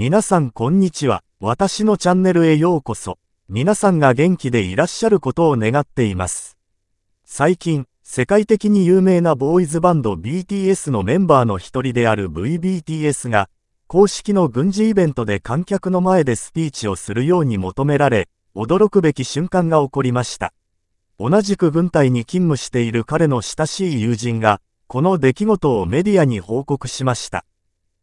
皆さんこんにちは。私のチャンネルへようこそ。皆さんが元気でいらっしゃることを願っています。最近、世界的に有名なボーイズバンド BTS のメンバーの一人である VBTS が、公式の軍事イベントで観客の前でスピーチをするように求められ、驚くべき瞬間が起こりました。同じく軍隊に勤務している彼の親しい友人が、この出来事をメディアに報告しました。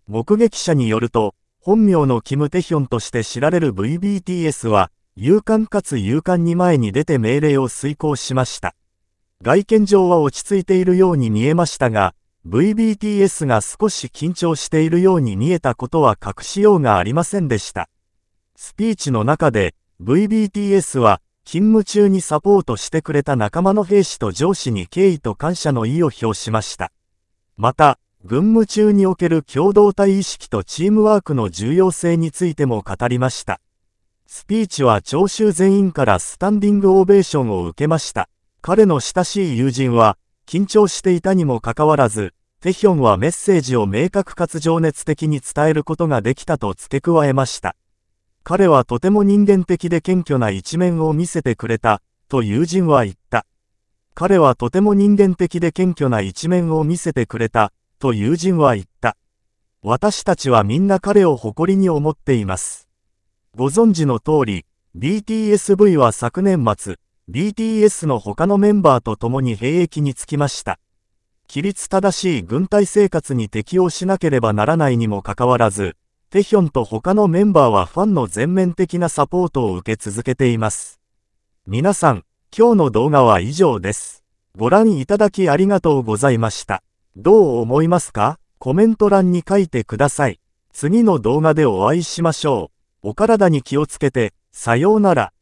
目撃者によると、本名のキム・テヒョンとして知られる VBTS は、勇敢かつ勇敢に前に出て命令を遂行しました。外見上は落ち着いているように見えましたが、VBTS が少し緊張しているように見えたことは隠しようがありませんでした。スピーチの中で、VBTS は、勤務中にサポートしてくれた仲間の兵士と上司に敬意と感謝の意を表しました。また、軍務中における共同体意識とチームワークの重要性についても語りました。スピーチは聴衆全員からスタンディングオベーションを受けました。彼の親しい友人は、緊張していたにもかかわらず、テヒョンはメッセージを明確かつ情熱的に伝えることができたと付け加えました。彼はとても人間的で謙虚な一面を見せてくれた、と友人は言った。彼はとても人間的で謙虚な一面を見せてくれた、と友人は言った。私たちはみんな彼を誇りに思っています。ご存知の通り、BTSV は昨年末、BTS の他のメンバーと共に兵役につきました。規律正しい軍隊生活に適応しなければならないにもかかわらず、テヒョンと他のメンバーはファンの全面的なサポートを受け続けています。皆さん、今日の動画は以上です。ご覧いただきありがとうございました。どう思いますかコメント欄に書いてください。次の動画でお会いしましょう。お体に気をつけて、さようなら。